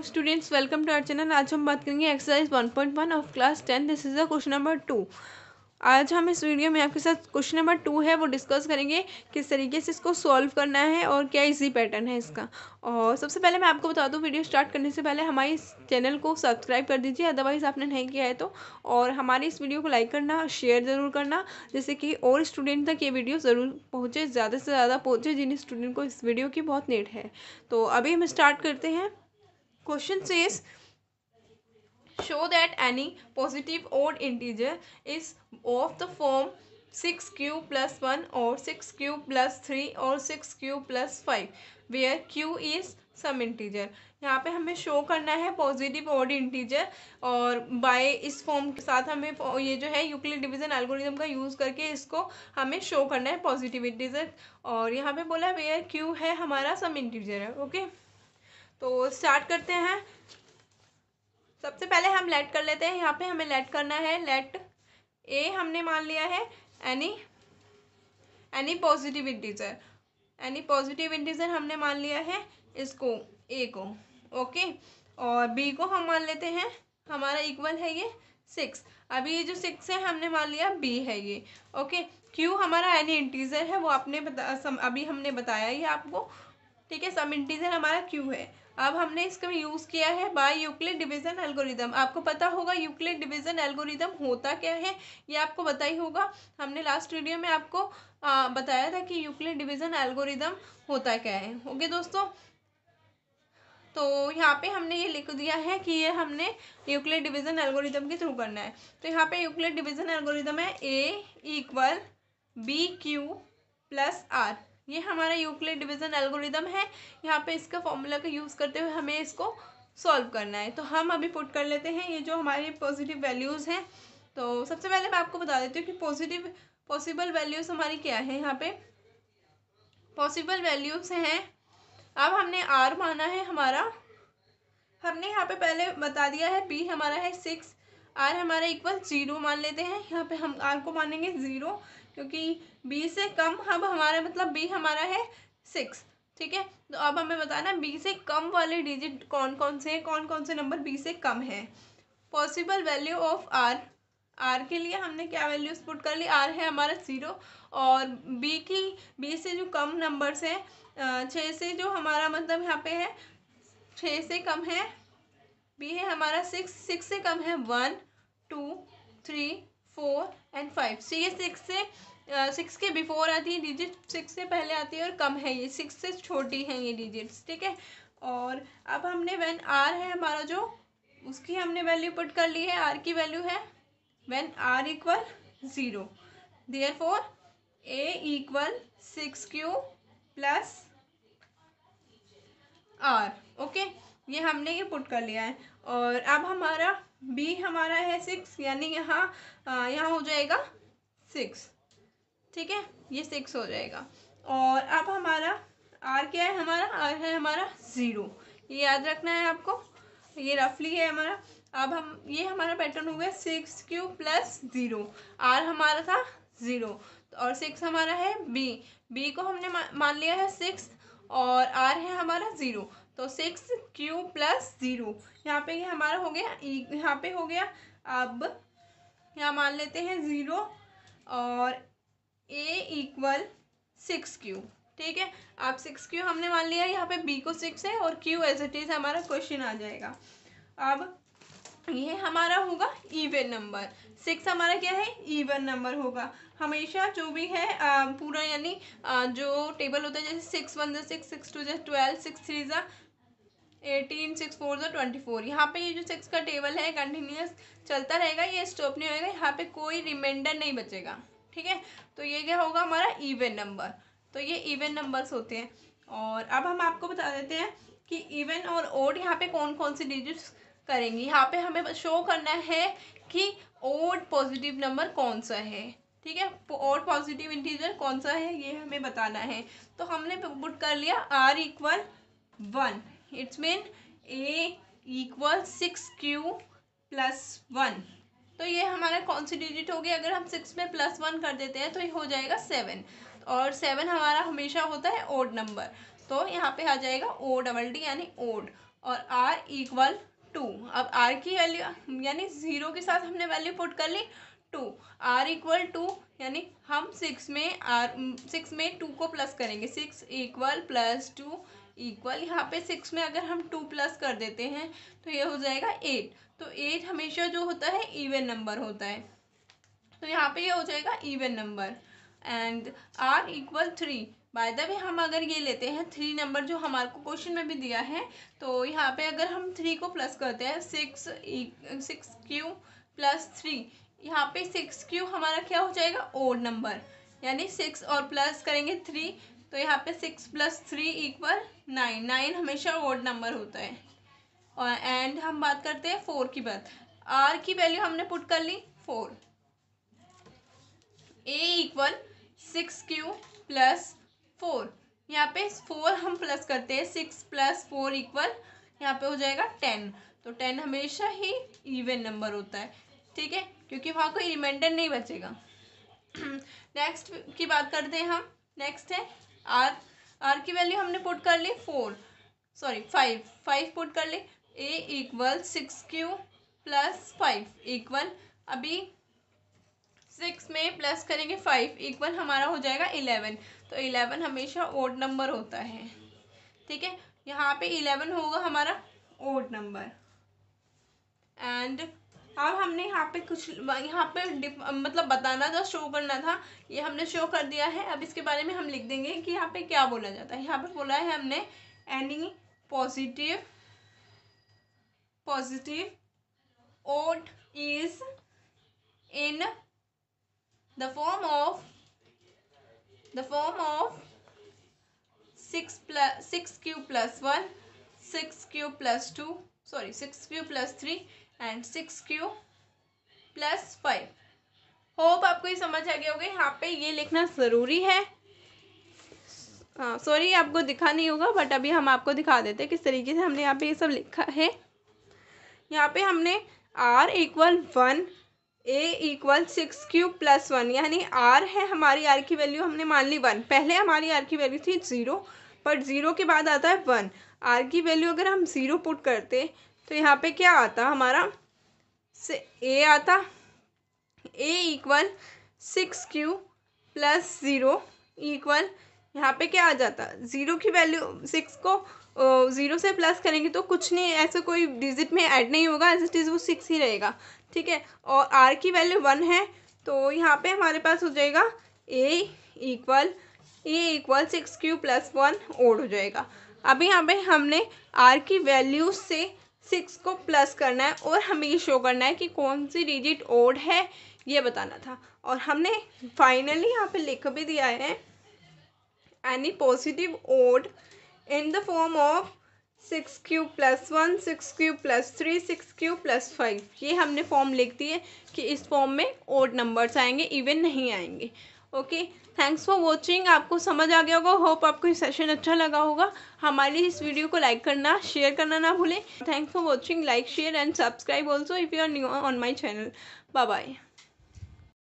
hello students welcome to our channel आज हम बात करेंगे exercise 1.1 of class 10 this is the question number two आज हम इस वीडियो में आपके साथ क्वेश्चन नंबर टू है वो डिस्कस करेंगे किस तरीके से इसको सॉल्व करना है और क्या इजी पैटर्न है इसका और सबसे पहले मैं आपको बता दूं वीडियो स्टार्ट करने से पहले हमारे इस चैनल को सब्सक्राइब कर दीजिए अदरवाइज़ आपने नहीं किया है तो और हमारे इस वीडियो को लाइक करना और शेयर ज़रूर करना जैसे कि और स्टूडेंट तक ये वीडियो ज़रूर पहुँचे ज़्यादा से ज़्यादा पहुँचे जिन स्टूडेंट को इस वीडियो की बहुत नीड है तो अभी हम स्टार्ट करते हैं question says show that any positive odd integer is of the form 6q plus 1 or 6q plus 3 और 6q plus 5 where q is some integer यहाँ पे हमें शो करना है पॉजिटिव ऑड इंटीजर और बाय इस फॉर्म के साथ हमें ये जो है यूक्लिड डिवीजन एल्गोरिथम का यूज़ करके इसको हमें शो करना है पॉजिटिव इंटीजर और यहाँ पे बोला वेयर क्यू है हमारा सम इंटीजर है ओके तो स्टार्ट करते हैं सबसे पहले हम लेट कर लेते हैं यहाँ पे हमें लेट करना है लेट ए हमने मान लिया है any any positive integer any positive integer हमने मान लिया है इसको ए को ओके और बी को हम मान लेते हैं हमारा इक्वल है ये सिक्स अभी ये जो सिक्स है हमने मान लिया बी है ये ओके क्यू हमारा एनी इंटीजर है वो आपने बता सम, अभी हमने बताया ये आपको ठीक है सम इंटीजर हमारा क्यू है अब हमने इसका यूज़ किया है बाय यूक्लिड डिवीज़न एल्गोरिदम आपको पता होगा यूक्लिड डिवीज़न एल्गोरिदम होता क्या है ये आपको बता ही होगा हमने लास्ट वीडियो में आपको आ, बताया था कि यूक्लिड डिवीज़न एल्गोरिदम होता क्या है ओके दोस्तों तो यहाँ पे हमने ये लिख दिया है कि ये हमने यूक्लिड डिवीज़न एल्गोरिदम के थ्रू करना है तो यहाँ पे यूक्लिड डिवीज़न एल्गोरिदम है equal b q plus r ये हमारा यूक्लिड डिवीज़न एल्गोरिदम है यहाँ पे इसका फॉर्मूला का यूज़ करते हुए हमें इसको सॉल्व करना है तो हम अभी पुट कर लेते हैं ये जो हमारे पॉजिटिव वैल्यूज़ हैं तो सबसे पहले मैं आपको बता देती हूँ कि पॉजिटिव पॉसिबल वैल्यूज़ हमारी क्या है यहाँ पे पॉसिबल वैल्यूज़ हैं अब हमने आर माना है हमारा हमने यहाँ पे पहले बता दिया है बी हमारा है सिक्स आर हमारा इक्वल ज़ीरो मान लेते हैं यहाँ पे हम आर को मानेंगे ज़ीरो क्योंकि बी से कम अब हमारा मतलब बी हमारा है सिक्स ठीक है तो अब हमें बताना बी से कम वाले डिजिट कौन कौन से हैं कौन कौन से नंबर बी से कम है possible value of r r के लिए हमने क्या वैल्यूज पुट कर ली आर है हमारा ज़ीरो और बी की बी से जो कम नंबर्स हैं छः से जो हमारा मतलब यहाँ पे है छः से कम है बी है हमारा सिक्स सिक्स से कम है one two three four and five so ये सिक्स से सिक्स के बिफोर आती है डिजिट सिक्स से पहले आती है और कम है ये सिक्स से छोटी है ये डिजिट्स ठीक है और अब हमने वैन आर है हमारा जो उसकी हमने वैल्यू पुट कर ली है आर की वैल्यू है when r equal zero therefore a equal six q plus r okay ये हमने ये पुट कर लिया है और अब हमारा बी हमारा है सिक्स यानी यहाँ यहाँ हो जाएगा सिक्स ठीक है ये सिक्स हो जाएगा और अब हमारा आर क्या है हमारा आर है हमारा ज़ीरो ये याद रखना है आपको ये रफली है हमारा अब हम ये हमारा पैटर्न हो गया six q plus zero r हमारा था ज़ीरो और सिक्स हमारा है बी बी को हमने मान लिया है सिक्स और आर है हमारा ज़ीरो तो सिक्स क्यू प्लस ज़ीरो यहाँ पे ये हमारा हो गया e, यहाँ पे हो गया अब यहाँ मान लेते हैं ज़ीरो और ए इक्वल सिक्स क्यू ठीक है आप सिक्स क्यू हमने मान लिया यहाँ पे बी को सिक्स है और क्यू एज इट इज़ हमारा क्वेश्चन आ जाएगा अब ये हमारा होगा इवन नंबर सिक्स हमारा क्या है इवन नंबर होगा हमेशा जो भी है आ, पूरा यानी जो टेबल होता है जैसे सिक्स वन जो सिक्स सिक्स टू जो ट्वेल्व सिक्स थ्री जो एटीन सिक्स फोर जो ट्वेंटी फोर यहाँ पे ये जो सिक्स का टेबल है कंटिन्यूस चलता रहेगा ये स्टॉप नहीं होगा यहाँ पे कोई रिमाइंडर नहीं बचेगा ठीक है तो ये क्या होगा हमारा इवन नंबर तो ये इवन नंबर्स होते हैं और अब हम आपको बता देते हैं कि इवन और ओड यहाँ पे कौन कौन सी डिजिट्स करेंगे यहाँ पे हमें शो करना है कि ओड पॉजिटिव नंबर कौन सा है ठीक है ओड पॉजिटिव इंटीजर कौन सा है ये हमें बताना है तो हमने पुट कर लिया r equal one it's mean a equal six q plus one तो ये हमारा कौन सी डिजिट होगी अगर हम सिक्स में प्लस वन कर देते हैं तो ये हो जाएगा सेवन और सेवन हमारा हमेशा होता है ओड नंबर तो यहाँ पे आ जाएगा ओ डबल डी यानी ओड और आर इक्वल टू अब आर की वैल्यू यानी ज़ीरो के साथ हमने वैल्यू पुट कर ली टू आर इक्वल टू यानी हम सिक्स में आर सिक्स में टू को प्लस करेंगे six equal plus two equal यहाँ पे सिक्स में अगर हम टू प्लस कर देते हैं तो ये हो जाएगा एट तो एट हमेशा जो होता है इवन नंबर होता है तो यहाँ पे ये यह हो जाएगा even number and r equal three by the way हम अगर ये लेते हैं थ्री नंबर जो हमारे को क्वेश्चन में भी दिया है तो यहाँ पे अगर हम थ्री को प्लस करते हैं six six q plus three यहाँ पे सिक्स क्यू हमारा क्या हो जाएगा ओड नंबर यानी सिक्स और प्लस करेंगे थ्री तो यहाँ पे six plus three equal nine nine हमेशा ओड नंबर होता है और एंड हम बात करते हैं फोर की बात आर की वैल्यू हमने पुट कर ली four a equal six q plus four यहाँ पे फोर हम प्लस करते हैं सिक्स प्लस फोर इक्वल यहाँ पे हो जाएगा टेन तो टेन हमेशा ही इवन नंबर होता है ठीक है क्योंकि वहाँ कोई रिमाइंडर नहीं बचेगा नेक्स्ट की बात करते हैं हम नेक्स्ट है आर आर की वैल्यू हमने पुट कर ली four sorry five five put कर ली a equal six q plus five equal अभी सिक्स में प्लस करेंगे फाइव इक्वल हमारा हो जाएगा इलेवन तो इलेवन हमेशा ओड नंबर होता है ठीक है यहाँ पे इलेवन होगा हमारा ओड नंबर एंड अब हमने यहाँ पे कुछ यहाँ पे मतलब बताना था शो करना था ये हमने शो कर दिया है अब इसके बारे में हम लिख देंगे कि यहाँ पे क्या बोला जाता है यहाँ पे बोला है हमने any positive positive odd is in the form of the form of 6 plus 6 cube plus 1 6 cube plus 2 sorry 6 cube plus 3 and 6 cube plus five hope आपको ये समझ आ गया होगा यहाँ पे ये लिखना ज़रूरी है सॉरी आपको दिखा नहीं होगा बट अभी हम आपको दिखा देते हैं किस तरीके से हमने यहाँ पे ये सब लिखा है यहाँ पे हमने r equal one a equal six cube plus one यानी आर है हमारी आर की वैल्यू हमने मान ली वन पहले हमारी आर की वैल्यू थी ज़ीरो बट ज़ीरो के बाद आता है वन आर की वैल्यू अगर हम ज़ीरो पुट करते तो यहाँ पे क्या आता हमारा से ए आता a equal six q plus zero equal यहाँ पे क्या आ जाता ज़ीरो की वैल्यू सिक्स को ज़ीरो से प्लस करेंगे तो कुछ नहीं ऐसा कोई डिजिट में ऐड नहीं होगा एज इट इज़ वो सिक्स ही रहेगा ठीक है और आर की वैल्यू वन है तो यहाँ पे हमारे पास हो जाएगा a equal a equal six q plus one odd हो जाएगा अभी यहाँ पे हमने आर की वैल्यू से सिक्स को प्लस करना है और हमें ये शो करना है कि कौन सी डिजिट ओड है ये बताना था और हमने फाइनली यहाँ पे लिख भी दिया है any positive odd in the form of six q plus one six q plus three six q plus five ये हमने फॉर्म लिख दी है कि इस फॉर्म में ओड नंबर्स आएंगे इवन नहीं आएंगे ओके थैंक्स फॉर वॉचिंग आपको समझ आ गया होगा होप आपको ये सेशन अच्छा लगा होगा हमारी इस वीडियो को लाइक करना शेयर करना ना भूलें thanks for watching like share and subscribe also if you are new on my channel bye bye